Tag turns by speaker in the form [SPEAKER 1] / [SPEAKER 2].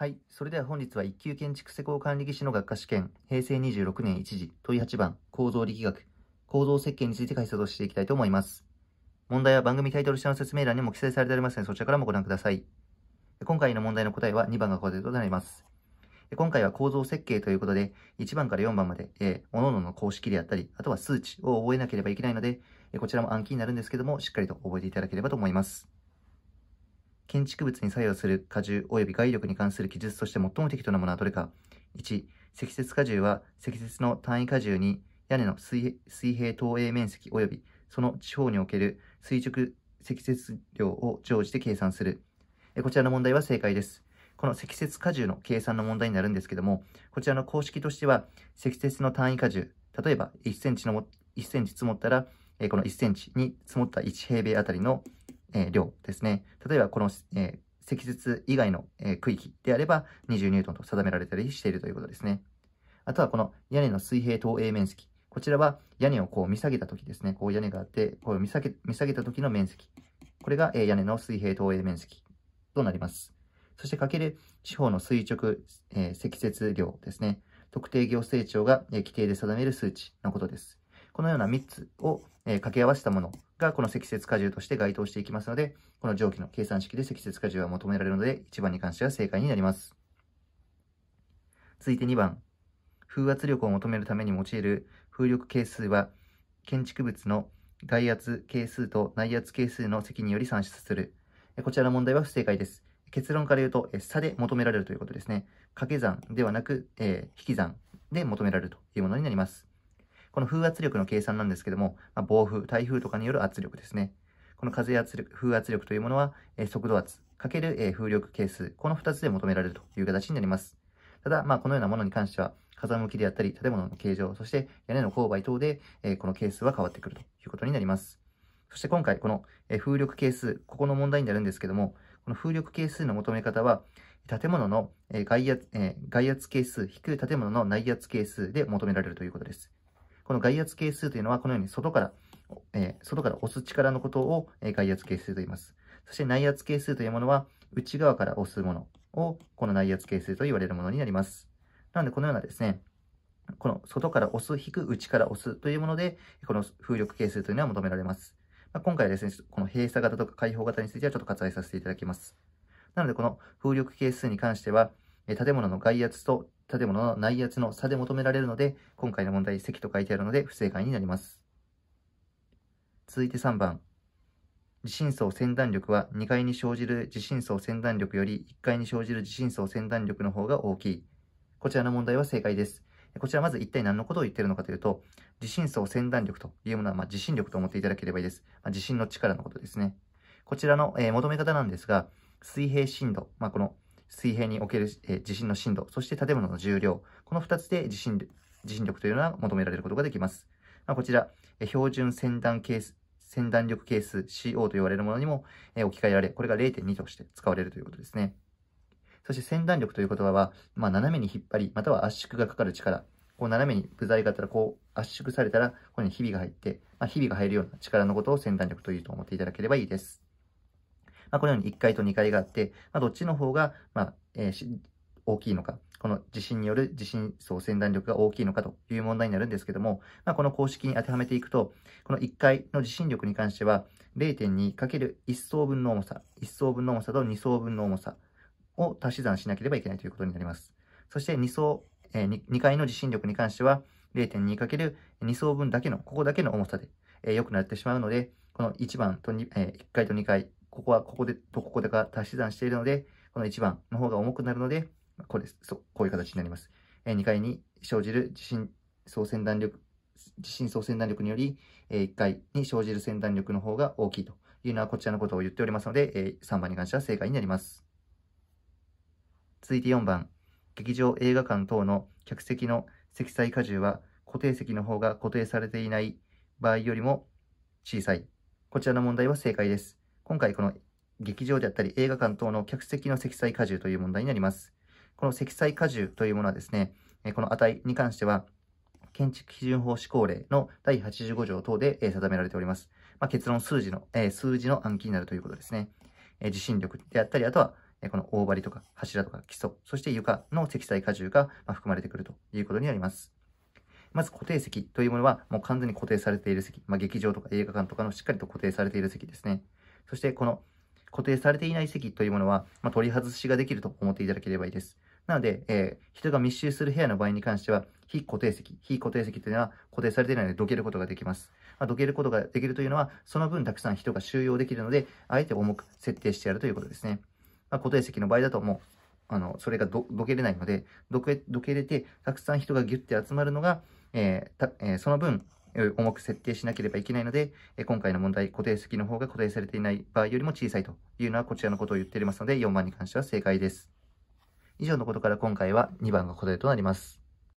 [SPEAKER 1] はい。それでは本日は1級建築施工管理技師の学科試験、平成26年1時、問い8番、構造力学、構造設計について解説をしていきたいと思います。問題は番組タイトル下の説明欄にも記載されておりますので、そちらからもご覧ください。今回の問題の答えは2番が答えとなります。今回は構造設計ということで、1番から4番まで、えー、各々の公式であったり、あとは数値を覚えなければいけないので、こちらも暗記になるんですけども、しっかりと覚えていただければと思います。建築物に作用する荷重及び外力に関する記述として最も適当なものはどれか。1、積雪荷重は積雪の単位荷重に屋根の水平投影面積及びその地方における垂直積雪量を常時で計算する。こちらの問題は正解です。この積雪荷重の計算の問題になるんですけども、こちらの公式としては、積雪の単位荷重、例えば1センチの1センチ積もったら、この1センチに積もった1平米あたりのえー、量ですね。例えば、この、えー、積雪以外の、えー、区域であれば、20ニュートンと定められたりしているということですね。あとは、この屋根の水平投影面積。こちらは、屋根をこう見下げた時ですね。こう屋根があって、こう見下げ見下げた時の面積。これが、えー、屋根の水平投影面積となります。そして、かける地方の垂直、えー、積雪量ですね。特定行政庁が、えー、規定で定める数値のことです。このような3つを、えー、掛け合わせたものがこの積雪荷重として該当していきますので、この上記の計算式で積雪荷重は求められるので、1番に関しては正解になります。続いて2番。風圧力を求めるために用いる風力係数は、建築物の外圧係数と内圧係数の積により算出する。こちらの問題は不正解です。結論から言うと、差で求められるということですね。掛け算ではなく、えー、引き算で求められるというものになります。この風圧力の計算なんですけども、まあ、暴風、台風とかによる圧力ですね。この風圧力、風圧力というものは、え速度圧かける、え風力係数、この2つで求められるという形になります。ただ、まあ、このようなものに関しては、風向きであったり、建物の形状、そして屋根の勾配等で、えこの係数は変わってくるということになります。そして今回、この、え風力係数、ここの問題になるんですけども、この風力係数の求め方は、建物の外圧外圧係数引く建物の内圧係数で求められるということです。この外圧係数というのは、このように外から、えー、外から押す力のことを、えー、外圧係数と言います。そして内圧係数というものは、内側から押すものを、この内圧係数と言われるものになります。なので、このようなですね、この外から押す、引く、内から押すというもので、この風力係数というのは求められます。まあ、今回はですね、この閉鎖型とか開放型についてはちょっと割愛させていただきます。なので、この風力係数に関しては、建物の外圧と建物の内圧の差で求められるので、今回の問題、積と書いてあるので不正解になります。続いて3番。地震層先断力は2階に生じる地震層先断力より1階に生じる地震層先断力の方が大きい。こちらの問題は正解です。こちらまず一体何のことを言っているのかというと、地震層先断力というものは、まあ、地震力と思っていただければいいです。まあ、地震の力のことですね。こちらの、えー、求め方なんですが、水平振度、まあ、この水平における、え地震の震度、そして建物の重量、この2つで地震地震力というのは求められることができます。まあ、こちら、え標準先端係数、先端力係数 CO と言われるものにも、え置き換えられ、これが0.2として使われるということですね。そして先端力という言葉は、まあ、斜めに引っ張り、または圧縮がかかる力、こう斜めに部材があったらこう圧縮されたら、ここにひびが入って、まあ、ひびが入るような力のことを先端力というと思っていただければいいです。まあ、このように1階と2階があって、まあ、どっちの方が、まあ、えー、大きいのか、この地震による地震層旋断力が大きいのかという問題になるんですけども、まあ、この公式に当てはめていくと、この1階の地震力に関しては、0.2×1 層分の重さ、1層分の重さと2層分の重さを足し算しなければいけないということになります。そして2層、えー、2, 階の地震力に関しては、0.2×2 層分だけの、ここだけの重さで、えー、良くなってしまうので、この1番と2、えー、1階と2階ここはここでとここでが足し算しているので、この1番の方が重くなるので、これです。そう、こういう形になります。え2回に生じる地震総線断力、地震総線弾力により、え1回に生じる先断力の方が大きいというのはこちらのことを言っておりますので、え3番に関しては正解になります。続いて4番。劇場、映画館等の客席の積載荷重は固定席の方が固定されていない場合よりも小さい。こちらの問題は正解です。今回この劇場であったり映画館等の客席の積載荷重という問題になります。この積載荷重というものはですね、この値に関しては、建築基準法施行令の第85条等で定められております。まあ、結論数字の、数字の暗記になるということですね。地震力であったり、あとはこの大張とか柱とか基礎、そして床の積載荷重が含まれてくるということになります。まず固定席というものはもう完全に固定されている席、まあ、劇場とか映画館とかのしっかりと固定されている席ですね。そしてこの固定されていない席というものは、まあ、取り外しができると思っていただければいいです。なので、えー、人が密集する部屋の場合に関しては、非固定席、非固定席というのは固定されていないので、どけることができます。まあ、どけることができるというのは、その分たくさん人が収容できるので、あえて重く設定してやるということですね。まあ、固定席の場合だと、もう、あの、それがどけれないので、どけ、どけれて、たくさん人がギュッて集まるのが、えー、たえー、その分、重く設定しなければいけないので、今回の問題、固定席の方が固定されていない場合よりも小さいというのはこちらのことを言っておりますので、4番に関しては正解です。以上のことから今回は2番が答えとなります。